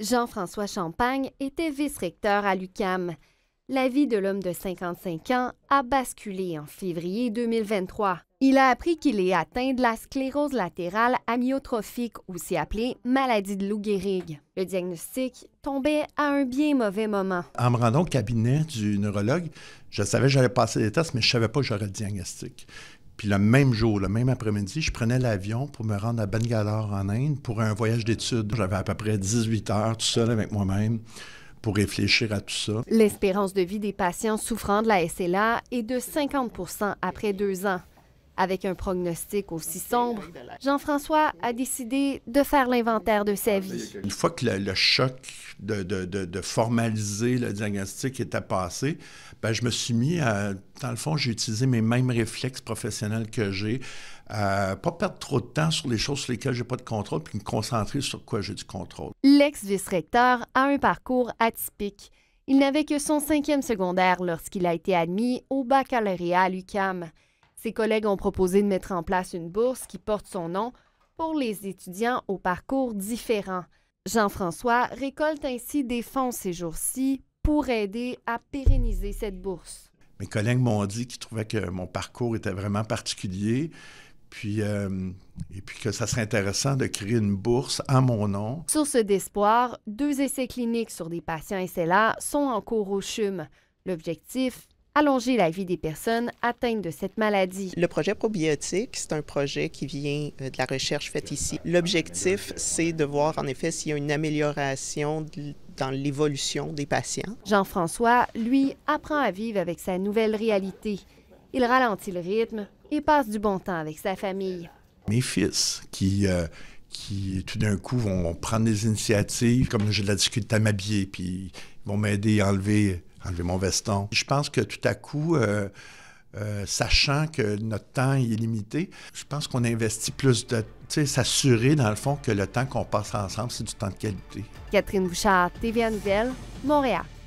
Jean-François Champagne était vice-recteur à l'UCAM. La vie de l'homme de 55 ans a basculé en février 2023. Il a appris qu'il est atteint de la sclérose latérale amyotrophique, aussi appelée maladie de Lou Gehrig. Le diagnostic tombait à un bien mauvais moment. En me rendant au cabinet du neurologue, je savais que j'allais passer des tests, mais je ne savais pas que j'aurais le diagnostic. Puis le même jour, le même après-midi, je prenais l'avion pour me rendre à Bangalore, en Inde, pour un voyage d'études. J'avais à peu près 18 heures tout seul avec moi-même pour réfléchir à tout ça. L'espérance de vie des patients souffrant de la SLA est de 50 après deux ans. Avec un prognostic aussi sombre, Jean-François a décidé de faire l'inventaire de sa ah, vie. Une fois que le, choc de, formaliser le diagnostic était passé, ben, je me suis mis à... Dans le fond, j'ai utilisé mes mêmes réflexes professionnels que j'ai. pas perdre trop de temps sur les choses sur lesquelles j'ai pas de contrôle, puis me concentrer sur quoi j'ai du contrôle. L'ex-vice-recteur a un parcours atypique. Il n'avait que son cinquième secondaire lorsqu'il a été admis au baccalauréat à ses collègues ont proposé de mettre en place une bourse qui porte son nom pour les étudiants au parcours différents. Jean-François récolte ainsi des fonds ces jours-ci pour aider à pérenniser cette bourse. Mes collègues m'ont dit qu'ils trouvaient que mon parcours était vraiment particulier, puis, euh, et puis que ça serait intéressant de créer une bourse à mon nom. ce d'espoir, deux essais cliniques sur des patients SLA sont en cours au CHUM. L'objectif, allonger la vie des personnes atteintes de cette maladie. Le projet probiotique, c'est un projet qui vient euh, de la recherche faite ici. L'objectif, c'est de voir en effet s'il y a une amélioration dans l'évolution des patients. Jean-François, lui, apprend à vivre avec sa nouvelle réalité. Il ralentit le rythme et passe du bon temps avec sa famille. Mes fils, qui, euh, qui tout d'un coup vont prendre des initiatives, comme je la discute à m'habiller, puis ils vont m'aider à enlever enlever mon veston. Je pense que tout à coup, euh, euh, sachant que notre temps est limité, je pense qu'on investit plus de s'assurer dans le fond que le temps qu'on passe ensemble, c'est du temps de qualité. Catherine Bouchard, TVA Nouvelle, Montréal.